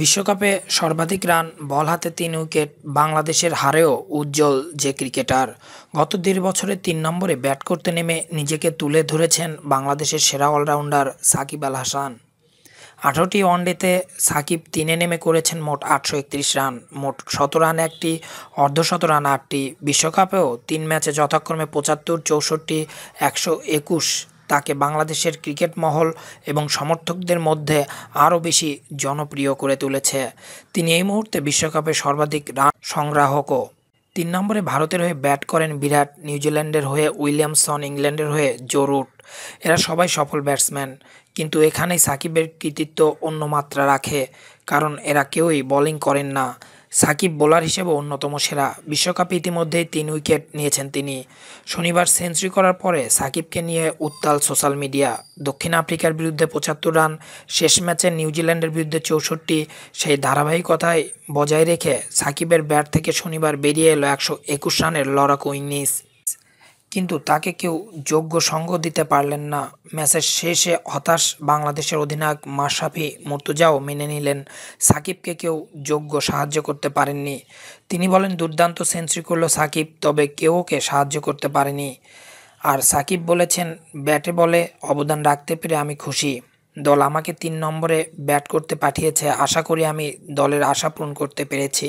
বিশ্বকাপে সর্বাধিক রান বল হাতে তিন উইকেট বাংলাদেশের হারেও উজ্জ্বল যে ক্রিকেটার গত দেড় বছরে তিন নম্বরে ব্যাট করতে নেমে নিজেকে তুলে ধরেছেন বাংলাদেশের সেরা অলরাউন্ডার সাকিব আল হাসান আঠারোটি ওয়ানডেতে সাকিব তিনে নেমে করেছেন মোট আটশো একত্রিশ রান মোট শত রান একটি অর্ধশত রান আটটি বিশ্বকাপেও তিন ম্যাচে যথাক্রমে পঁচাত্তর চৌষট্টি একশো একুশ তাকে বাংলাদেশের ক্রিকেট মহল এবং সমর্থকদের মধ্যে আরও বেশি জনপ্রিয় করে তুলেছে তিনি এই মুহূর্তে বিশ্বকাপে সর্বাধিক রান সংগ্রাহকও তিন নম্বরে ভারতের হয়ে ব্যাট করেন বিরাট নিউজিল্যান্ডের হয়ে উইলিয়ামসন ইংল্যান্ডের হয়ে জোরুট এরা সবাই সফল ব্যাটসম্যান কিন্তু এখানেই সাকিবের কৃতিত্ব অন্য মাত্রা রাখে কারণ এরা কেউই বোলিং করেন না সাকিব বোলার হিসেবে অন্যতম সেরা বিশ্বকাপে ইতিমধ্যেই তিন উইকেট নিয়েছেন তিনি শনিবার সেঞ্চুরি করার পরে সাকিবকে নিয়ে উত্তাল সোশ্যাল মিডিয়া দক্ষিণ আফ্রিকার বিরুদ্ধে পঁচাত্তর রান শেষ ম্যাচে নিউজিল্যান্ডের বিরুদ্ধে চৌষট্টি সেই ধারাবাহিকতায় বজায় রেখে সাকিবের ব্যাট থেকে শনিবার বেরিয়ে এলো একশো একুশ রানের লড়াকু ইনিংস কিন্তু তাকে কেউ যোগ্য সঙ্গ দিতে পারলেন না ম্যাচের শেষে হতাশ বাংলাদেশের অধিনায়ক মাশাফি মর্তুজাও মেনে নিলেন সাকিবকে কেউ যোগ্য সাহায্য করতে পারেননি তিনি বলেন দুর্দান্ত সেঞ্চুরি করল সাকিব তবে কেউ ওকে সাহায্য করতে পারেনি আর সাকিব বলেছেন ব্যাটে বলে অবদান রাখতে পেরে আমি খুশি দল আমাকে তিন নম্বরে ব্যাট করতে পাঠিয়েছে আশা করি আমি দলের আশা পূরণ করতে পেরেছি